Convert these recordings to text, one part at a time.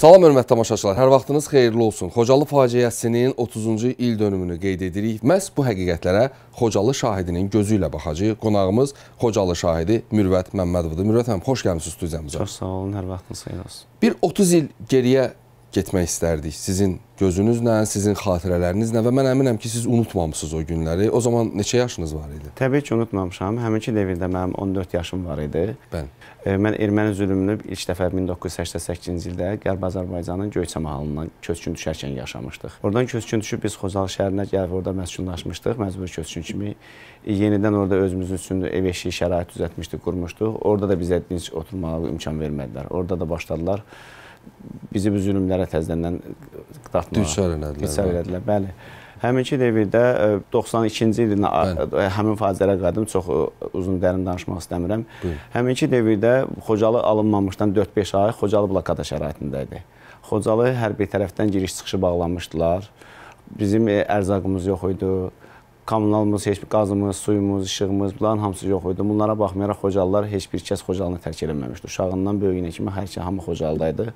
Salam hörmət tamaşaçılar, hər vaxtınız xeyirli olsun. Xocalı faciəsinin 30-cu il dönümünü qeyd edirik. Məhz bu həqiqətlərə Xocalı şahidinin gözü ilə baxacağıq. Qonağımız Xocalı şahidi Mürvət Məmmədovdur. Mürvət həm, xoş gəlmişsiniz studiyamıza. Çox sağ olun, hər vaxtınız xeyir olsun. Bir 30 il geriyə getmək istərdik. Sizin gözünüzlə, sizin xatirələrinizlə və mən əminəm ki, siz unutmamısınız o günləri. O zaman neçə yaşınız var idi? Təbii ki, unutmamışam. Həminki devirdə mənim 14 yaşım var idi. Bəli. E, mən erməni zülmünü ilk dəfə 1988-ci ildə Qərb Azərbaycanın Göyçə mahallından köçkün düşərkən yaşamışdıq. Oradan köçkün düşüb biz Xocalı şəhərinə gəlib orada məskunlaşmışdıq, məcbur köçkün kimi. Yenidən orada özümüzün üçün ev eşiyi şərait düzəltmişdik, qurmuşduq. Orada da bizə dinç oturmağa imkan vermədilər. Orada da başladılar bizi bu zülmlərə təzədən qatmağa düçar elədilər. Düçar elədilər, bəli. Həminki devirdə 92-ci e, ilin e, həmin faciələrə qadım çox e, uzun dərin danışmaq istəmirəm. Buyur. Həminki devirdə Xocalı alınmamışdan 4-5 ay Xocalı blokada şəraitində idi. Xocalı hər bir tərəfdən giriş-çıxışı bağlanmışdılar. Bizim ərzaqımız yox idi kommunalımız, heç bir qazımız, suyumuz, işığımız, bunların hamısı yox idi. Bunlara baxmayaraq Xocalılar heç bir kəs Xocalını tərk eləməmişdi. Uşağından böyüyünə kimi hər kəs hamı Xocalıda idi.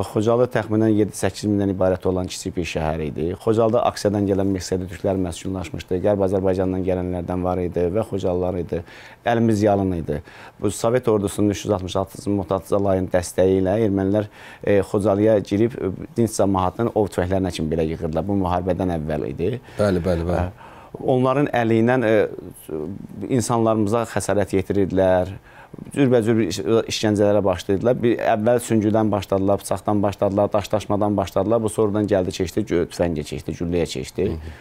Xocalı təxminən 7-8 mindən ibarət olan kiçik bir şəhər idi. Xocalıda aksiyadan gələn Meksiyada türklər məskunlaşmışdı. Qərb Azərbaycandan gələnlərdən var idi və Xocalılar idi. Əlimiz yalın idi. Bu Sovet ordusunun 366-cı Murtadza layın dəstəyi ilə ermənilər e, Xocalıya girib e, Dinsa Mahatın ov tüfəklərinə kimi belə yığırdılar. Bu müharibədən əvvəl idi. Bəli, bəli, bəli. Ə, hə onların əliyindən e, insanlarımıza xəsarət yetirirdilər cürbəcür işgəncələrə başlayırdılar. Bir əvvəl süngüdən başladılar, bıçaqdan başladılar, daşdaşmadan başladılar. Bu sonradan gəldi, keçdi, tüfəngə keçdi, gülləyə keçdi. Hı -hı.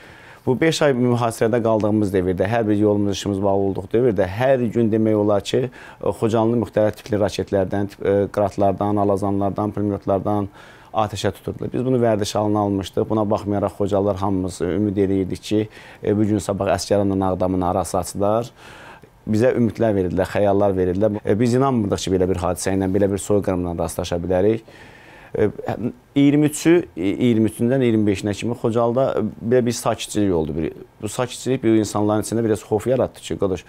Bu 5 ay mühasirədə qaldığımız dövrdə, hər bir yolumuz, işimiz bağlı olduq dövrdə hər gün demək olar ki, Xocanlı müxtəlif tipli raketlərdən, e, qratlardan, alazanlardan, pulemyotlardan, atəşə tuturdular. Biz bunu vərdiş halına almışdıq. Buna baxmayaraq xocalar hamımız e, ümid eləyirdik ki, e, bu gün sabah Əsgəranla Ağdamın arası açılar bizə ümidlər verdilər, xəyallar verdilər. E, biz inanmırdıq ki, belə bir hadisə ilə, belə bir soyqırımla rastlaşa bilərik. 23-ü 23-dən 25-nə kimi Xocalıda belə bir sakitçilik oldu. Bu sakitçilik bir insanların içində biraz xof yaratdı ki, qardaş,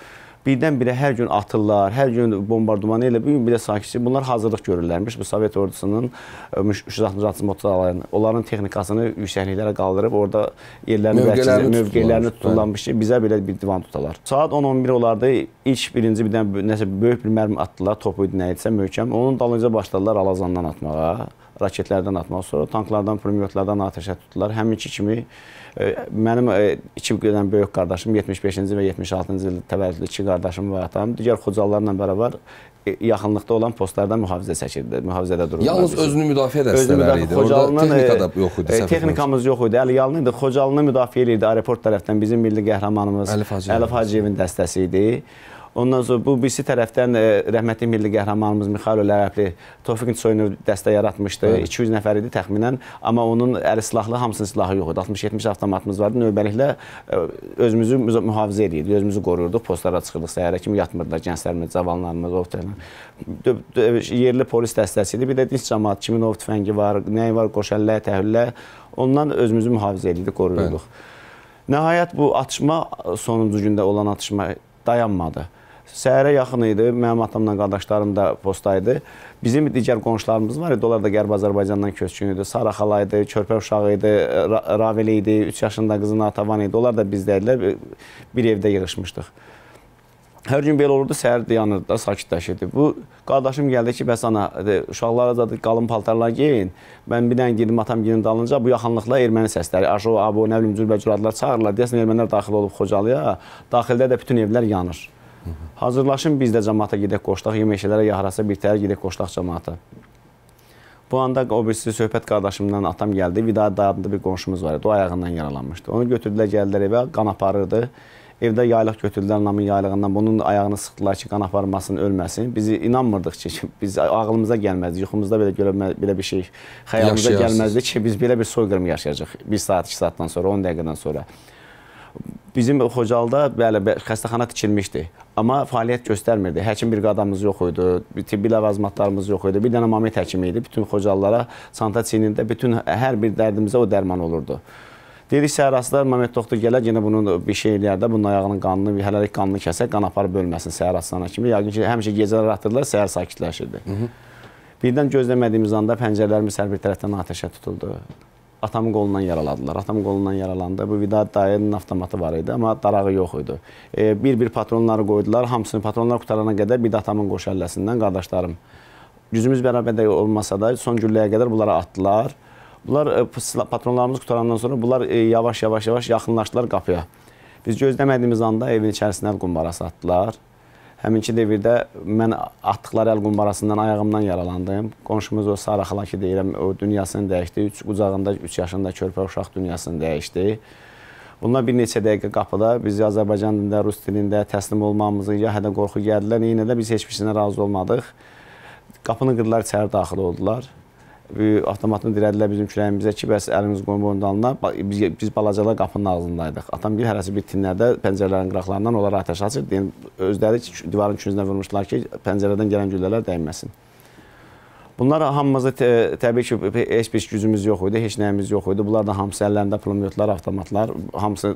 birdən-birə hər gün atırlar, hər gün bombardıman elə bir gün bir də sakitçi. Bunlar hazırlıq görürlərmiş bu Sovet ordusunun 360-cı e, alayın. Onların texnikasını yüksəkliklərə qaldırıb orada yerlərini mövqelərini, mövqelərini tutulanmış ki, bizə belə bir divan tutalar. Saat 10-11 olarda ilk birinci birdən nəsə böyük bir mərmi atdılar, topu idi nə idisə möhkəm. Onun dalınca başladılar Alazandan atmağa raketlərdən atmaq, sonra tanklardan, pulemyotlardan atəşə tutdular. Həminki kimi Mənim e, iki qədər böyük qardaşım 75-ci və 76-cı il təvəllüdlü iki qardaşım və atam digər Xocalılarla bərabər e, yaxınlıqda olan postlarda mühafizə çəkirdi, mühafizədə dururdu. Yalnız bizim. özünü müdafiə dəstələri idi. Orada texnika e, da yox idi. Texnikamız yox idi. Əli Yalın idi. Xocalını müdafiə edirdi aeroport tərəfdən bizim milli qəhrəmanımız Əlif Hacıyevin dəstəsi idi. Ondan sonra bu birisi tərəfdən ə, e, rəhmətli milli qəhrəmanımız Mixail Lərəbli Tofiq Soyunov dəstə yaratmışdı. Bəli. 200 nəfər idi təxminən, amma onun əli silahlı hamısının silahı yox idi. 60-70 avtomatımız vardı. Növbəliklə ə, e, özümüzü mühafizə edirdik, özümüzü qoruyurduq. Postlara çıxırdıq səhərə kimi yatmırdılar gənclərimiz, cavanlarımız, ovtaylar. Yerli polis dəstəsi idi. Bir də dinç cəmaət kimin ov tüfəngi var, nəyi var, qoşəllə, təhüllə. Ondan özümüzü mühafizə edirdik, qoruyurduq. Bəli. Nəhayət bu atışma sonuncu gündə olan atışma dayanmadı. Səhərə yaxın idi. Mənim atamla qardaşlarım da postaydı. Bizim digər qonşularımız var idi. Onlar da Qərb Azərbaycandan köçkün idi. Sara xala idi, körpə uşağı idi, Raveli idi, 3 yaşında qızına Atavan idi. Onlar da bizdə idilər. Bir evdə yığılmışdıq. Hər gün belə olurdu, səhər dayanırdı da, sakitləşirdi. Bu qardaşım gəldi ki, bəs ana, uşaqlara da qalın paltarlar geyin. Mən bir dənə girdim atam girin dalınca, bu yaxınlıqla erməni səsləri, aşo, abo, nə bilim cürbəcür adlar çağırırlar. Deyəsən ermənilər daxil olub Xocalıya, daxildə də bütün evlər yanır. Hazırlaşın biz də cəmaata gedək qoşdaq, yemək-şeylərə yahrasa bir təhər gedək qoşdaq cəmaata. Bu anda o birisi söhbət qardaşımdan atam gəldi. Vida dayadında bir qonşumuz var idi. O ayağından yaralanmışdı. Onu götürdülər, gəldilər evə, qan aparırdı. Evdə yaylıq götürdülər anamın yaylığından. Bunun ayağını sıxdılar ki, qan aparmasın, ölməsin. Bizi inanmırdıq ki, biz ağlımıza gəlməzdi. Yuxumuzda belə görə belə bir şey xəyalımıza gəlməzdi ki, biz belə bir soyqırım yaşayacağıq 1 saat, 2 saatdan sonra, 10 dəqiqədən sonra. Bizim Xocalıda bəli, xəstəxana tikilmişdi, amma fəaliyyət göstərmirdi. Həkim briqadamız yox idi, tibbi ləvazimatlarımız yox idi. Bir dənə Mamet həkimi idi. Bütün Xocalılara çanta çiynində bütün hər bir dərdimizə o dərman olurdu. Dedik səhəraslar Mamet doktor gələr, yenə bunun bir şey eləyər də, bunun ayağının qanını, hələlik qanını kəsək, qan aparıb ölməsin səhəraslarına kimi. Yəqin ki, həmişə gecələr atırlar, səhər sakitləşirdi. Hı -hı. Birdən gözləmədiyimiz anda pəncərələrimiz hər bir tərəfdən atəşə tutuldu. Atamın qolundan yaraladılar. Atam qolundan yaralandı. Bu vida dayının avtomatı var idi, amma darağı yox idi. E, bir-bir e, patronları qoydular. Hamısını patronlar qutarana qədər bir də atamın qoş əlləsindən qardaşlarım. Gücümüz bərabərdə olmasa da son gülləyə qədər bunlara atdılar. Bunlar e, patronlarımız qutarandan sonra bunlar yavaş-yavaş e, yaxınlaşdılar qapıya. Biz gözləmədiyimiz anda evin içərisinə qumbarası atdılar. Həminki devirdə mən atdıqları əl qumbarasından ayağımdan yaralandım. Qonşumuz o Sara xala ki deyirəm, o dünyasını dəyişdi. Üç, qucağında 3 yaşında körpə uşaq dünyasını dəyişdi. Bunlar bir neçə dəqiqə qapıda biz Azərbaycan dilində, rus dilində təslim olmamızı, ya hədə qorxu gəldilər, yenə də biz heç bir şeyinə razı olmadıq. Qapını qırdılar, içəri daxil oldular avtomatını dirədilər bizim kürəyimizə ki, bəs əlimiz qoyub onun dalına. Biz, biz balacalar qapının ağzındaydıq. Atam bir hərəsi bir tinlərdə pəncərələrin qıraqlarından onlara atəş açır. Deyim, özləri divarın küncünə vurmuşlar ki, pəncərədən gələn güllələr dəyməsin. Bunlar hamımızda təbii ki, heç bir gücümüz yox idi, heç nəyimiz yox idi. Bunlar da hamısı əllərində pulemyotlar, avtomatlar, hamısı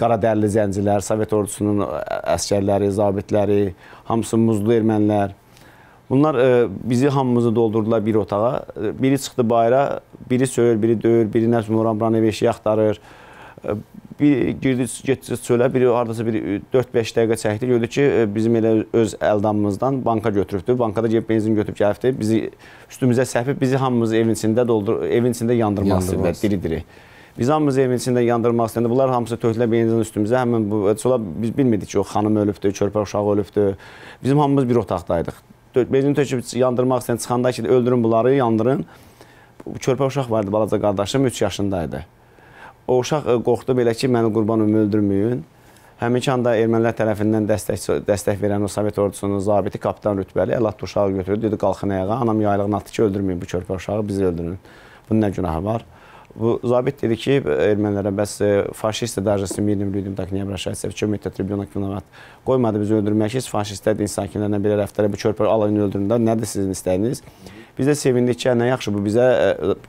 qara dərli zəncilər, Sovet ordusunun əskərləri, zabitləri, hamısı muzlu ermənilər. Bunlar e, bizi hamımızı doldurdular bir otağa. E, biri çıxdı bayıra, biri söyür, biri döyür, biri nəsə Murambrana beşi axtarır. E, bir girdi, getdi çölə, biri hardasa bir 4-5 dəqiqə çəkdi. Gördü ki, e, bizim elə öz əldamımızdan banka götürübdü. Bankada gəlib benzin götürüb gəlibdi. Bizi üstümüzə səpib bizi hamımızı evin içində doldur, evin içində yandırmaq istədilər diri-diri. Biz hamımız evin içində yandırmaq istədilər. Bunlar hamısı tökülə benzin üstümüzə. Həmin bu e, sonra biz bilmirdik ki, o xanım ölübdü, körpə uşaq ölübdü. Bizim hamımız bir otaqdaydıq benzin töküb yandırmaq istəyən çıxanda ki, öldürün bunları, yandırın. Körpə uşaq var idi, balaca qardaşım 3 yaşında idi. O uşaq e, qorxdu belə ki, məni qurbanım öldürməyin. Həmin ki anda ermənilər tərəfindən dəstək, dəstək verən o Sovet ordusunun zabiti kapitan rütbəli Əlat uşağı götürdü, dedi qalxın ayağa, anam yaylığını atdı ki, öldürməyin bu körpə uşağı, bizi öldürün. Bunun nə günahı var? Bu zabit dedi ki, ermənilərə bəs e, faşist dərəcəsi milim lüdim tak niyə обращается, в чем это ребенок виноват? Qoymadı bizi öldürmək ki, faşistlər din sakinlərinə belə rəftarə bu körpələri alın öldürün də. Nədir sizin istəyiniz? Hmm. Biz də sevindik ki, nə yaxşı bu bizə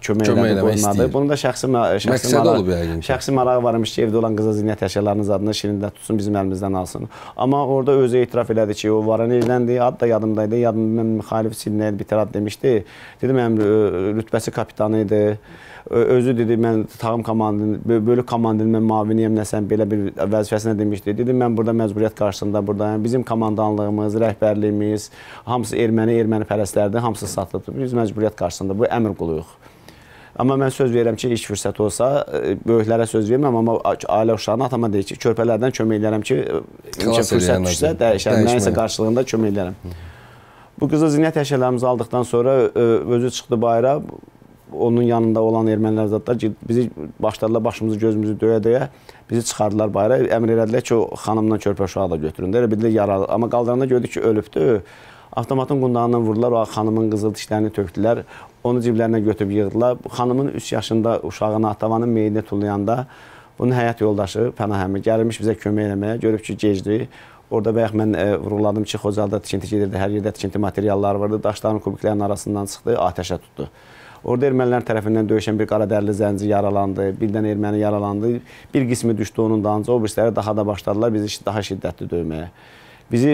kömək, kömək elədi, qoymadı. Bunu da şəxsi şəxsi Məqsəd maraq, olub yəqin. Şəxsi maraq varmış ki, evdə olan qıza zinət əşyalarınız adına şirində tutsun, bizim əlimizdən alsın. Amma orada özü etiraf elədi ki, o Varanelləndi, ad da yadımda idi. Yadımda mən müxalif Sidney Biterat demişdi. Dedi mənim rütbəsi kapitanı idi özü dedi mən tağım komandının bölük komandının mən maviniyəm nəsən belə bir vəzifəsinə demişdi. Dedi mən burada məcburiyyət qarşısında burdayam. Bizim komandanlığımız, rəhbərliyimiz hamısı erməni, erməni pərəstlərdir, hamısı satılıb biz məcburiyyət qarşısında bu əmr quluyuq. Amma mən söz verirəm ki, iş fürsət olsa, e, böyüklərə söz verməm, amma ailə uşağına atama deyir ki, körpələrdən kömək edərəm ki, e, imkan fürsət düşsə, dəyişərəm, nəyisə qarşılığında kömək edərəm. Bu qızı zinət əşyalarımızı aldıqdan sonra e, özü çıxdı bayıra, onun yanında olan ermənilər zadlar bizi başladılar başımızı gözümüzü döyə-döyə bizi çıxardılar bayıra. Əmr elədilər ki, o xanımla körpə uşağı da götürün. Elə bildilər yaralı. Amma qaldıranda gördük ki, ölübdü. Avtomatın qundağından vurdular, o xanımın qızıl dişlərini tökdülər. Onu ciblərinə götürüb yığdılar. Xanımın 3 yaşında uşağını atavanın meyidini tullayanda bunun həyat yoldaşı Pənah əmi gəlmiş bizə kömək eləməyə, görüb ki, gecdi. Orada bayaq mən e, vurğuladım ki, Xocalda tikinti gedirdi, hər yerdə tikinti materialları vardı. Daşların kubiklərinin arasından çıxdı, atəşə tutdu. Orada ermənilər tərəfindən döyüşən bir qaradərli zənci yaralandı, bir dənə erməni yaralandı. Bir qismi düşdü onun dalınca, o birisləri daha da başladılar bizi daha şiddətli döyməyə. Bizi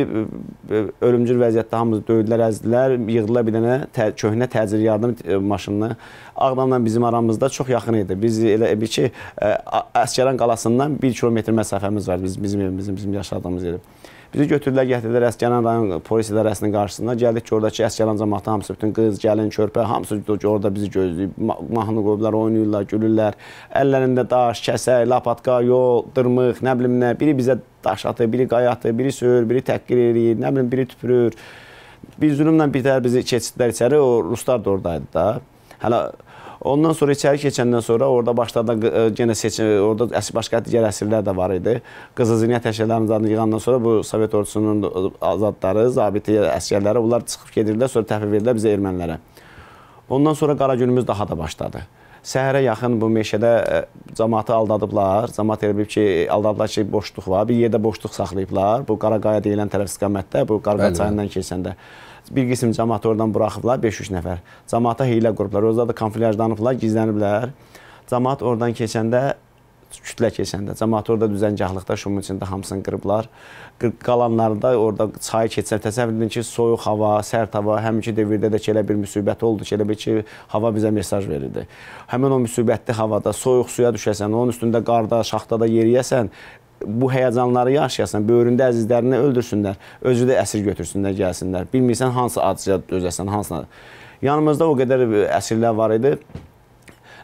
e, e, ölümcül vəziyyətdə hamımız döydülər, əzdilər, yığdıla bir dənə tə, köhnə təcili yardım e, maşınını. Ağdamla bizim aramızda çox yaxın idi. Biz elə bir ki, Əsgəran qalasından 1 kilometr məsafəmiz var biz, bizim evimizin, bizim yaşadığımız yerim. Bizi götürdülər, gətirdilər Əsgəran rayon polis idarəsinin qarşısına. Gəldik ki, oradakı Əsgəran cəmaatı hamısı bütün qız, gəlin, körpə hamısı orada bizi gözləyib. Mahnı qoyublar, oynayırlar, gülürlər. Əllərində daş, kəsə, lapatka, yol, dırmıq, nə bilim nə. Biri bizə daş atır, biri qaya atır, biri söyür, biri təhqir eləyir, nə bilim biri tüpürür. Bir zülmlə bir bizi keçdilər içəri, o ruslar da oradaydı da. Hələ Ondan sonra içəri keçəndən sonra orada başladı e, yenə seçim, orada əs başqa digər əsirlər də var idi. Qızıl Zinət əsgərlərinin zadını yığandan sonra bu Sovet ordusunun e, azadları, zabiti əsgərləri bunlar çıxıb gedirdilər, sonra təhvil verdilər bizə ermənilərə. Ondan sonra qara günümüz daha da başladı. Səhərə yaxın bu meşədə e, cəmaatı aldadıblar. Cəmaat elə bilib ki, aldadıblar ki, boşluq var. Bir yerdə boşluq saxlayıblar. Bu Qaraqaya deyilən tərəf istiqamətdə, bu Qaraqay çayından keçəndə. Bəli bir qism cəmaatı oradan buraxıblar, 5-3 nəfər. Cəmaata hiylə qurublar, özləri də konflyajdanıblar, gizləniblər. Cəmaat oradan keçəndə kütlə keçəndə, cəmaat orada düzəngahlıqda şumun içində hamısını qırıblar. Qalanları da orada çayı keçsə, təsəvvür edin ki, soyuq hava, sərt hava, həminki dövrdə də ki, elə bir müsibət oldu ki, elə bir ki, hava bizə mesaj verirdi. Həmin o müsibətli havada soyuq suya düşəsən, onun üstündə qarda, şaxtada yeriyəsən, bu həyəcanları yaşayasın, böyründə əzizlərini öldürsünlər, özü də əsir götürsünlər, gəlsinlər. Bilmirsən hansı acıya dözəsən, hansına. Yanımızda o qədər əsirlər var idi.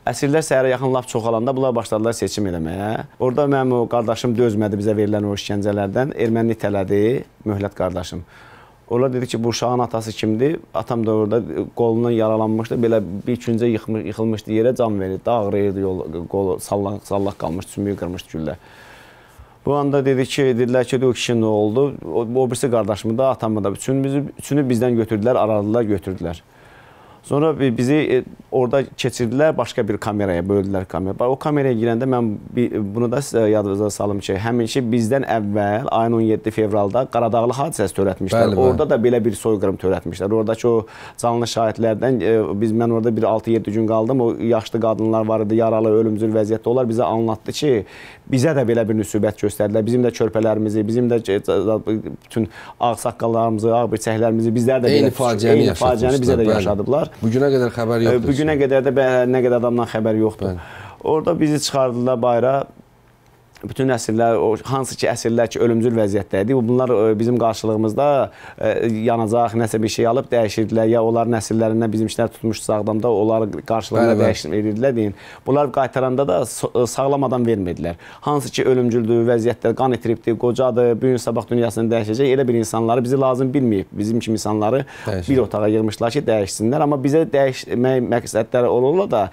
Əsirlər səhərə yaxın lap çoxalanda bunlar başladılar seçim eləməyə. Orada mənim o qardaşım dözmədi bizə verilən o işgəncələrdən. Erməni tələdi, möhlət qardaşım. Onlar dedi ki, bu uşağın atası kimdir? Atam da orada qolundan yaralanmışdı. Belə bir küncə yıxılmışdı yerə can verirdi. Ağrıyırdı, yol, qol sallaq, sallaq qalmışdı, sümüyü qırmışdı güllə. Bu anda dedi ki, dedilər ki, o kişinin oldu. O, o birisi qardaşımı da, atamı da. Üçünü, üçünü bizdən götürdülər, aradılar, götürdülər. Sonra bizi e, orada keçirdilər başqa bir kameraya, böldülər kameraya. O kameraya girəndə mən bunu da sizə yadınıza salım ki, həminki bizdən əvvəl ayın 17 fevralda Qaradağlı hadisəsi törətmişlər. Bəli, orada bəli. da belə bir soyqırım törətmişlər. Oradakı o canlı şahidlərdən e, biz mən orada bir 6-7 gün qaldım. O yaşlı qadınlar var idi, yaralı, ölümcül vəziyyətdə onlar bizə anlattı ki, bizə də belə bir nüsbət göstərdilər. Bizim də körpələrimizi, bizim də e, bütün ağsaqqallarımızı, ağ birçəklərimizi bizlər də eyni belə, faciəni eyni faciəni bizə də yaşadıbəli. yaşadıblar. Bu günə qədər xəbər yoxdur. Bu günə qədər də nə qədər adamdan xəbər yoxdur. Bəli. Orada bizi çıxardılar bayıra bütün əsirlər, o hansı ki əsirlər ki ölümcül vəziyyətdədir, bunlar e, bizim qarşılığımızda e, yanacaq, nəsə bir şey alıb dəyişirdilər ya onların əsirlərindən bizimkilər tutmuşdu sağdamda, onları qarşılığında dəyişirdilər deyin. Bunlar qaytaranda da e, sağlam adam vermədilər. Hansı ki ölümcüldür, vəziyyətdə qan itiribdir, qocadır, bu gün sabah dünyasını dəyişəcək elə bir insanları bizi lazım bilməyib. Bizim kimi insanları Dəyişim. bir otağa yığmışlar ki, dəyişsinlər, amma bizə dəyişmək məqsədləri olurlar da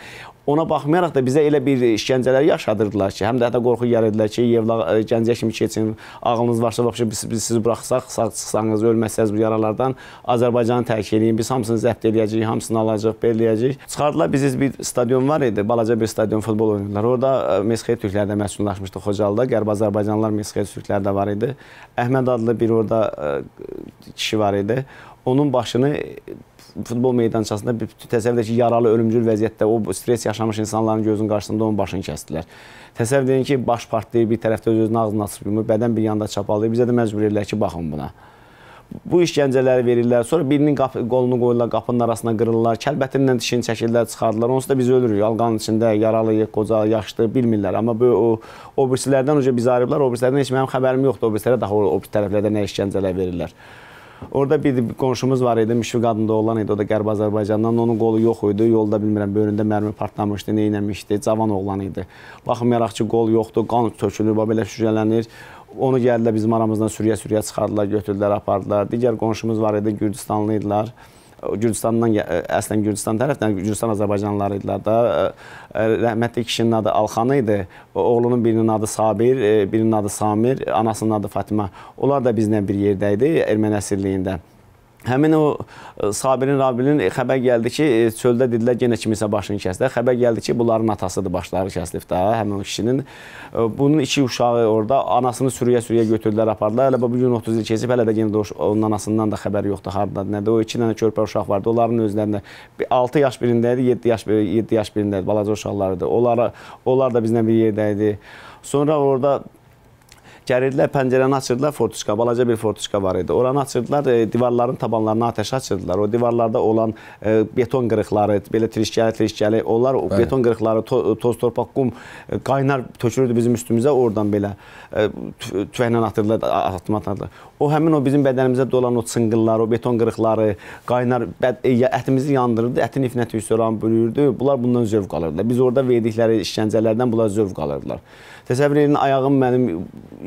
Ona baxmayaraq da bizə elə bir işgəncələr yaşadırdılar ki, həm də hətta qorxu yaradılar ki, Yevla e, Gəncəyə kimi keçin, ağlınız varsa vəbşə biz, biz sizi buraxsaq, sağ çıxsanız, ölməsəz bu yaralardan Azərbaycanı tərk eləyin, biz hamısını zəbt eləyəcəyik, hamısını alacağıq, beləyəcəyik. Çıxardılar bizi bir stadion var idi, balaca bir stadion futbol oynadılar. Orada e, Mesxey türkləri də məskunlaşmışdı Xocalıda, Qərb Azərbaycanlılar Mesxey türkləri də var idi. Əhməd adlı bir orada e, kişi var idi onun başını futbol meydançasında bir təsəvvür edin ki, yaralı, ölümcül vəziyyətdə o stres yaşamış insanların gözünün qarşısında onun başını kəsdilər. Təsəvvür edin ki, baş partlayır, bir tərəfdə öz-özünün ağzını açıb yumur, bədən bir yanda çapalayır. Bizə də məcbur edirlər ki, baxın buna. Bu işgəncələri verirlər, sonra birinin qap qolunu qoyurlar, qapının arasına qırırlar, kəlbətindən dişini çəkirlər, çıxardılar. Onsuz da biz ölürük, alqanın içində yaralıyıq, qoca, yaşlı, bilmirlər. Amma bu, o, o birisilərdən uca biz ayrıblar, o birisilərdən heç mənim xəbərim yoxdur, o birislərə daha o, o bir tərəflərdə nə işgəncələr verirlər. Orada bir qonşumuz var idi, müşfiq adında olan idi, o da Qərb Azərbaycandan. Onun qolu yox idi, yolda bilmirəm, böyründə mərmi partlamışdı, neynəmişdi, cavan oğlan idi. Baxmayaraq ki, qol yoxdur, qan tökülür, belə şücələnir. Onu gəldilər bizim aramızdan sürüyə-sürüyə çıxardılar, götürdülər, apardılar. Digər qonşumuz var idi, Gürcistanlı idilər. Gürcüstandan e, əslən Gürcüstan tərəfdən Gürcüstan Azərbaycanlıları idilər da. E, e, rəhmətli kişinin adı Alxan idi. Oğlunun birinin adı Sabir, birinin adı Samir, anasının adı Fatimə. Onlar da bizlə bir yerdə idi erməni əsirliyində. Həmin o e, Sabirin Rabinin e, xəbər gəldi ki, e, çöldə dedilər yenə kimisə başını kəsdi. Xəbər gəldi ki, bunların atasıdır, başları kəsilib də həmin o kişinin. Bunun iki uşağı orada anasını sürüyə-sürüyə götürdülər, apardılar. Hələ bu gün 30 il keçib, hələ də yenə də onun anasından da xəbər yoxdur, hardadır, nədir. O iki dənə körpə uşaq vardı. Onların özlərində 6 yaş birində idi, 7 yaş 7 yaş birində idi, balaca uşaqlar idi. Onlara onlar da bizlə bir yerdə idi. Sonra orada Gəlirdilər, pəncərəni açırdılar, fortuşka, balaca bir fortuşka var idi. Oranı açırdılar, e, divarların tabanlarına atəş açırdılar. O divarlarda olan e, beton qırıqları, belə tirişkəli-tirişkəli, onlar Bəli. beton qırıqları, to e, toz, torpaq, qum e, qaynar tökülürdü bizim üstümüzə oradan belə e, tüfəklə atırdılar, atma atırdılar o həmin o bizim bədənimizə dolan o çınqıllar, o beton qırıqları, qaynar e, ətimizi yandırırdı, ətin ifinəti üstəran bölürdü. Bunlar bundan zövq alırdılar. Biz orada verdikləri işgəncələrdən bunlar zövq alırdılar. Təsəvvür edin, ayağım mənim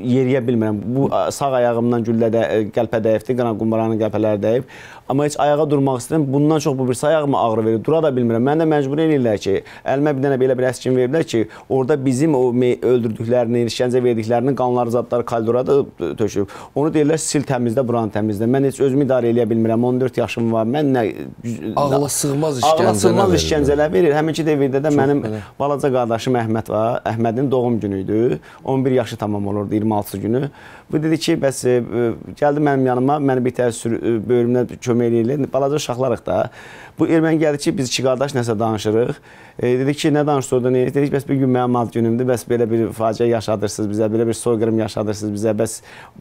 yeriyə bilmirəm. Bu sağ ayağımdan güllə də e, qəlpə dəyibdi, qana qumbaranın qəlpələri dəyib. Amma heç ayağa durmaq istəyirəm. Bundan çox bu birisi ayağımı ağrı verir. Dura da bilmirəm. Məni də məcbur eləyirlər ki, əlimə bir dənə belə bir əskin veriblər ki, orada bizim o öldürdüklərini, işgəncə verdiklərinin qanları, zadları kaldura da tökülüb. Onu deyirlər sil təmizlə, buranı təmizlə. Mən heç özümü idarə eləyə bilmirəm. 14 yaşım var. Mən nə ağla sığmaz işgəncələr. Ağla sığmaz işgəncələr verir. Həminki devirdə də mənim belə. balaca qardaşım Əhməd var. Əhmədin doğum günü idi. 11 yaşı tamam olurdu 26 günü. Bu dedi ki, bəs e, gəldi mənim yanıma, məni bir təəssür e, böyrümdən kömək eləyirlər. Balaca uşaqlarıq da. Bu erməni gəlir ki, biz iki qardaş nəsə danışırıq. E, dedik ki, nə danışdı orada? Niyə? Dedik, bəs bir gün mənim ad günümdür, bəs belə bir faciə yaşadırsınız bizə, belə bir soyqırım yaşadırsınız bizə, bəs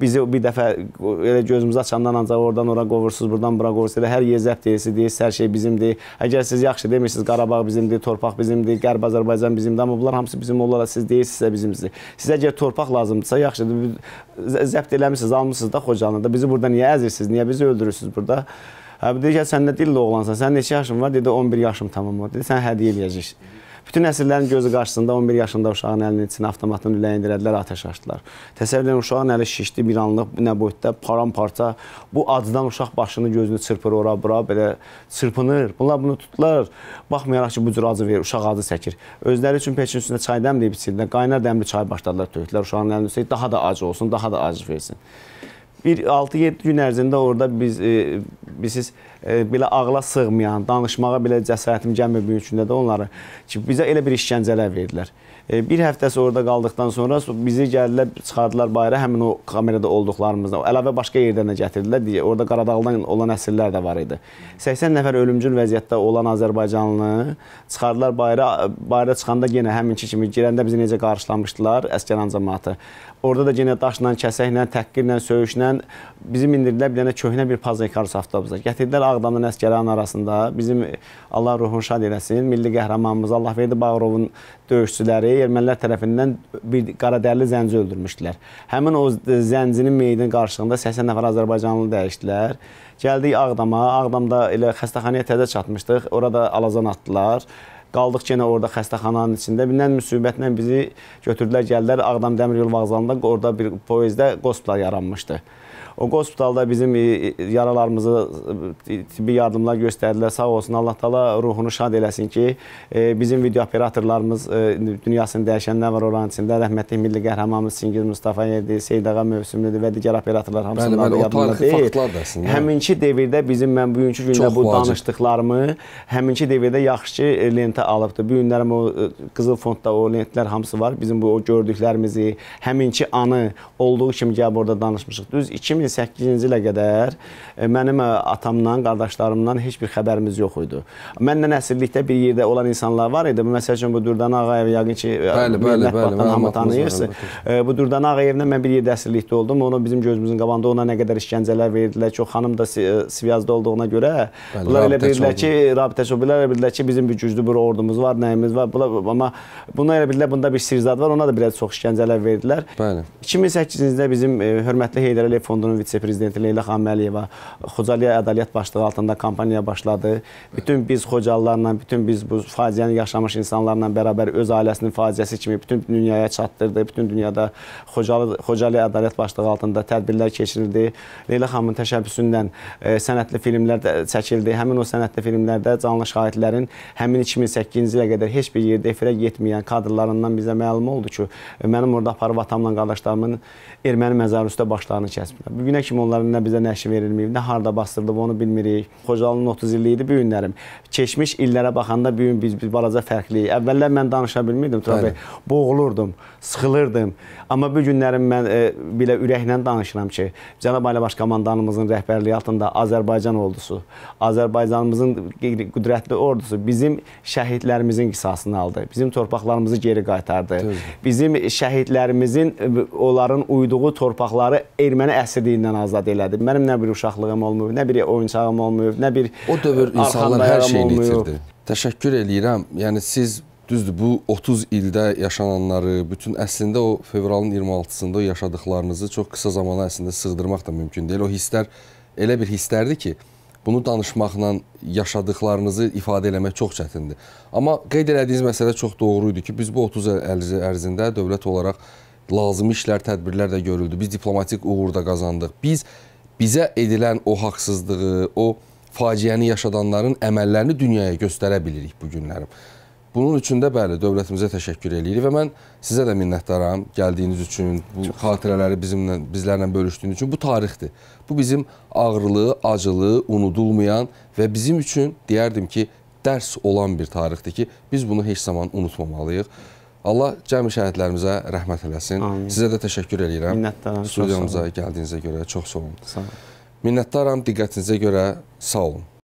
bizi bir dəfə elə gözümüzü açandan ancaq oradan ora qovursunuz, buradan bura qovursunuz. Elə hər yer zəbt deyirsiniz, deyirsiniz, hər şey bizimdir. Əgər siz yaxşı demirsiniz, Qarabağ bizimdir, torpaq bizimdir, Qərb Azərbaycan bizimdir, amma bunlar hamısı bizim olaraq siz deyirsinizsə bizimdir. Sizə əgər torpaq lazımdırsa, yaxşıdır, zəbt eləmisiniz, almısınız da Xocalıda. Bizi burada niyə əzirsiniz, niyə bizi öldürürsünüz burada? Hə, deyir ki, sən nə dilli oğlansan, sən neçə yaşın var? Dedi 11 yaşım tamam var. Dedi sən hədiyyə eləyəcəksən. Bütün nəsillərin gözü qarşısında 11 yaşında uşağın əlinin içinə avtomatın ürəyini dirədilər, atəş açdılar. Təsəvvür edin, uşağın əli şişdi bir anlıq, nə boyutda paramparça. Bu acıdan uşaq başını, gözünü çırpır ora-bura, belə çırpınır. Bunlar bunu tutdular, baxmayaraq ki, bu cür acı verir, uşaq acı çəkir. Özləri üçün peçin üstündə çay dəmləyib içirdilər, qaynar dəmli çay başladılar tökdülər uşağın əlinin üstə, daha da acı olsun, daha da acı versin bir 6-7 gün ərzində orada biz e, bilirsiniz e, belə ağla sığmayan, danışmağa belə cəsarətim gəlmir bu üçündə də onları ki, bizə elə bir işgəncələr verdilər. E, bir həftə orada qaldıqdan sonra bizi gəldilər, çıxardılar bayıra həmin o kamerada olduqlarımızdan. Əlavə başqa yerdən də gətirdilər. Orada Qaradağlıdan olan əsirlər də var idi. 80 nəfər ölümcül vəziyyətdə olan Azərbaycanlı çıxardılar bayıra. Bayıra çıxanda yenə həminki kimi girəndə bizi necə qarşılamışdılar Əsgəran cəmaatı. Orada da yenə daşla, kəsəklə, təhqirlə, söyüşlə bizi mindirdilər bir dənə köhnə bir pazekar saftabıza. Gətirdilər Ağdamdan Əsgəran arasında. Bizim Allah ruhunu şad eləsin, milli qəhrəmanımız Allah verdi Bağırovun döyüşçüləri ermənilər tərəfindən bir qaradərli zənci öldürmüşdülər. Həmin o zəncinin meyidinin qarşılığında 80 nəfər azərbaycanlı dəyişdilər. Gəldik Ağdama. Ağdamda elə xəstəxanaya təzə çatmışdıq. Orada alazan atdılar. Qaldıq yenə orada xəstəxananın içində. Bilən müsibətlə bizi götürdülər, gəldilər Ağdam dəmir yolu vağzalında. Orada bir poyezdə qosplar yaranmışdı. O hospitalda bizim e, e, yaralarımızı e, tibbi yardımlar göstərdilər. Sağ olsun Allah təala ruhunu şad eləsin ki, bizim video operatorlarımız dünyasını dəyişən nə var oranın içində rəhmətli milli qəhrəmanımız Singiz Mustafayev, Seyid ağa Mövsümlüdür və digər operatorlar hamısı onların yadında deyil. Həminki devirdə bizim mən bugünkü gündə Çox bu vacib. danışdıqlarımı həminki devirdə yaxşı lentə alıbdı. Bu günlərim o qızıl fondda o lentlər hamısı var. Bizim bu o gördüklərimizi, həminki anı olduğu kimi gəlib orada danışmışıq. Düz 2000 2008-ci ilə qədər e, mənim e, atamdan, qardaşlarımdan heç bir xəbərimiz yox idi. Mənlə əsirlikdə bir yerdə olan insanlar var idi. Məsəl üçün bu Dürdan Ağayev yəqin ki, e, bəli, bəli, bəli, hamı tanıyırsınız. Bu Dürdan Ağayevlə mən bir yerdə əsirlikdə oldum. Onu bizim gözümüzün qabağında ona nə qədər işgəncələr verdilər. Çox xanım da Sivazda olduğuna görə bəli, bunlar elə bildilər ki, rabitə şubilər elə bildilər ki, bizim bir güclü bir ordumuz var, nəyimiz var. Bula, amma buna elə bildilər bunda bir sirzad var. Ona da biraz çox işgəncələr verdilər. Bəli. 2008-ci ildə bizim e, hörmətli Heydər Əliyev fondunun vitse-prezidenti Leyla Xanməliyeva, Xocalıya Ədaliyyət başlığı altında kampaniya başladı. Bütün biz Xocalılarla, bütün biz bu faciəni yaşamış insanlarla bərabər öz ailəsinin faciəsi kimi bütün dünyaya çatdırdı. Bütün dünyada Xocalı, Xocalıya Ədaliyyət başlığı altında tədbirlər keçirildi. Leyla xanımın təşəbbüsündən e, sənətli filmlər də çəkildi. Həmin o sənətli filmlərdə canlı şahidlərin həmin 2008-ci ilə qədər heç bir yerdə efirə getməyən kadrlarından bizə məlum oldu ki, e, mənim orada aparıb atamla qardaşlarımın erməni məzarı üstə başlarını kəsmir bu günə kimi onların nə bizə nəşi verilməyib, nə harda basdırılıb onu bilmirik. Xocalının 30 illiyi idi bu günlərim. Keçmiş illərə baxanda bu gün biz bir balaca fərqliyik. Əvvəllər mən danışa bilmirdim, təbii boğulurdum, sıxılırdım. Amma bu günlərim mən e, belə ürəklə danışıram ki, Cənab Ali Baş komandanımızın rəhbərliyi altında Azərbaycan ordusu, Azərbaycanımızın qüdrətli ordusu bizim şəhidlərimizin qisasını aldı. Bizim torpaqlarımızı geri qaytardı. Bizim şəhidlərimizin e, onların uyduğu torpaqları erməni əsirliyinə istədiyindən azad elədi. Mənim nə bir uşaqlığım olmayıb, nə bir oyuncağım olmayıb, nə bir O dövr insanlar hər şeyini itirdi. Təşəkkür eləyirəm. Yəni siz düzdür bu 30 ildə yaşananları, bütün əslində o fevralın 26-sında o yaşadıqlarınızı çox qısa zamana əslində sığdırmaq da mümkün deyil. O hisslər elə bir hisslərdir ki, bunu danışmaqla yaşadıklarınızı ifadə eləmək çox çətindir. Amma qeyd elədiyiniz məsələ çox doğru idi ki, biz bu 30 il ərzində dövlət olaraq lazımi işlər, tədbirlər də görüldü. Biz diplomatik uğur da qazandıq. Biz bizə edilən o haqsızlığı, o faciəni yaşadanların əməllərini dünyaya göstərə bilirik bu günlərim. Bunun üçün də bəli, dövlətimizə təşəkkür eləyirik və mən sizə də minnətdaram gəldiyiniz üçün, bu Çox xatirələri bizimlə, bizlərlə bölüşdüyünüz üçün. Bu tarixdir. Bu bizim ağrılı, acılı, unudulmayan və bizim üçün deyərdim ki, dərs olan bir tarixdir ki, biz bunu heç zaman unutmamalıyıq. Allah cəmi şəhidlərimizə rəhmət eləsin. Amin. Sizə də təşəkkür edirəm. Minnətdaram. Studiyamıza gəldiyinizə görə çox sağ olun. Sağ olun. Minnətdaram diqqətinizə görə sağ olun.